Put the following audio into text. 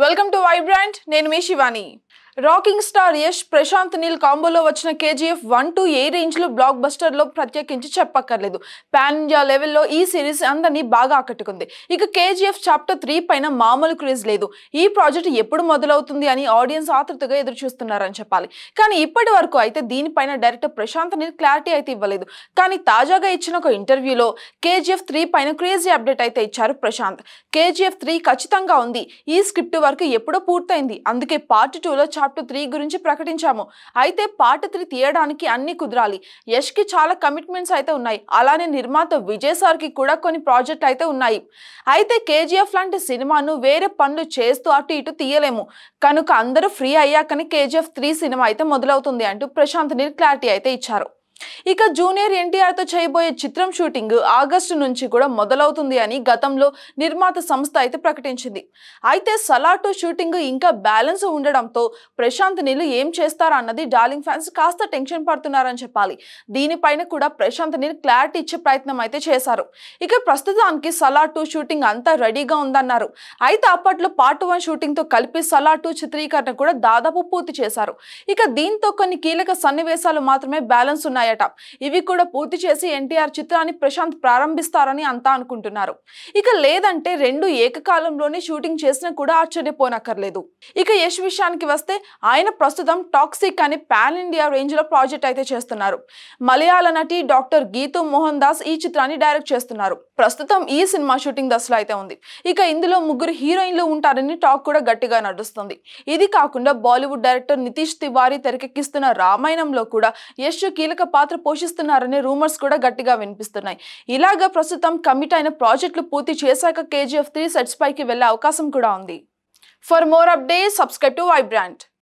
Welcome to Vibrant, Nenmi Shivani. Rocking star Yash Prashanth Neel కాంబోలో వచ్చిన KGF one two ఏ రేంజ్లో black బస్టర్లో ప్రత్యేకించి చెప్పక్కర్లేదు పాన్ ఇండియా లెవెల్లో ఈ సిరీస్ అందరినీ బాగా ఆకట్టుకుంది ఇక కేజీఎఫ్ చాప్టర్ త్రీ పైన మామూలు క్రేజ్ లేదు ఈ ప్రాజెక్ట్ ఎప్పుడు మొదలవుతుంది అని ఆడియన్స్ ఆతృతగా ఎదురు చూస్తున్నారని చెప్పాలి కానీ ఇప్పటి వరకు అయితే దీనిపైన డైరెక్టర్ ప్రశాంత్ నీల్ క్లారిటీ అయితే ఇవ్వలేదు కానీ తాజాగా ఇచ్చిన ఒక ఇంటర్వ్యూలో కేజీఎఫ్ త్రీ పైన క్రేజీ అప్డేట్ అయితే ఇచ్చారు ప్రశాంత్ కేజీఎఫ్ త్రీ ఖచ్చితంగా ఉంది ఈ స్క్రిప్ట్ వరకు ఎప్పుడో పూర్తయింది అందుకే పార్ట్ టూలో చాప్టర్ పార్ట్ త్రీ గురించి ప్రకటించాము అయితే పార్ట్ త్రీ తీయడానికి అన్ని కుదరాలి కి చాలా కమిట్మెంట్స్ అయితే ఉన్నాయి అలానే నిర్మాత విజయ్ సార్కి కూడా కొన్ని ప్రాజెక్ట్ అయితే ఉన్నాయి అయితే కేజీఎఫ్ లాంటి సినిమాను వేరే పనులు చేస్తూ అటు ఇటు తీయలేము కనుక అందరూ ఫ్రీ అయ్యాకని కేజీఎఫ్ త్రీ సినిమా అయితే మొదలవుతుంది అంటూ ప్రశాంత్ నీర్ క్లారిటీ అయితే ఇచ్చారు ఇక జూనియర్ ఎన్టీఆర్తో చేయబోయే చిత్రం షూటింగ్ ఆగస్టు నుంచి కూడా మొదలవుతుంది అని గతంలో నిర్మాత సంస్థ అయితే ప్రకటించింది అయితే సలాటో షూటింగ్ ఇంకా బ్యాలెన్స్ ఉండడంతో ప్రశాంత్ నీళ్లు ఏం చేస్తారా అన్నది డార్లింగ్ ఫ్యాన్స్ కాస్త టెన్షన్ పడుతున్నారని చెప్పాలి దీనిపైన కూడా ప్రశాంత్ నీళ్ళు క్లారిటీ ఇచ్చే ప్రయత్నం అయితే చేశారు ఇక ప్రస్తుతానికి సలాటో షూటింగ్ అంతా రెడీగా ఉందన్నారు అయితే అప్పట్లో పార్ట్ వన్ షూటింగ్తో కలిపి సలాటో చిత్రీకరణ కూడా దాదాపు పూర్తి చేశారు ఇక దీంతో కొన్ని కీలక సన్నివేశాలు మాత్రమే బ్యాలెన్స్ ఉన్నాయి వస్తాయట ఇవి కూడా పూర్తి చేసి ఎన్టీఆర్ చిత్రాన్ని ప్రశాంత్ ప్రారంభిస్తారని అంతా అనుకుంటున్నారు ఇక లేదంటే రెండు ఏకకాలంలోనే షూటింగ్ చేసినా కూడా ఆశ్చర్యపోనక్కర్లేదు ఇక యశ్ విషయానికి వస్తే ఆయన ప్రస్తుతం టాక్సిక్ అనే పాన్ ఇండియా రేంజ్ లో ప్రాజెక్ట్ అయితే చేస్తున్నారు మలయాళ నటి డాక్టర్ గీతు మోహన్ దాస్ ఈ చిత్రాన్ని డైరెక్ట్ చేస్తున్నారు ప్రస్తుతం ఈ సినిమా షూటింగ్ దశలో అయితే ఉంది ఇక ఇందులో ముగ్గురు హీరోయిన్లు ఉంటారని టాక్ కూడా గట్టిగా నడుస్తుంది ఇది కాకుండా బాలీవుడ్ డైరెక్టర్ నితీష్ తివారీ తెరకెక్కిస్తున్న రామాయణంలో కూడా యశ్ కీలక పాత్ర పోషిస్తున్నారనే రూమర్స్ కూడా గట్టిగా వినిపిస్తున్నాయి ఇలాగ ప్రస్తుతం కమిట్ అయిన ప్రాజెక్టులు పూర్తి చేశాక కేజీఎఫ్ త్రీ సెట్స్ పైకి వెళ్లే అవకాశం కూడా ఉంది for more update subscribe to brand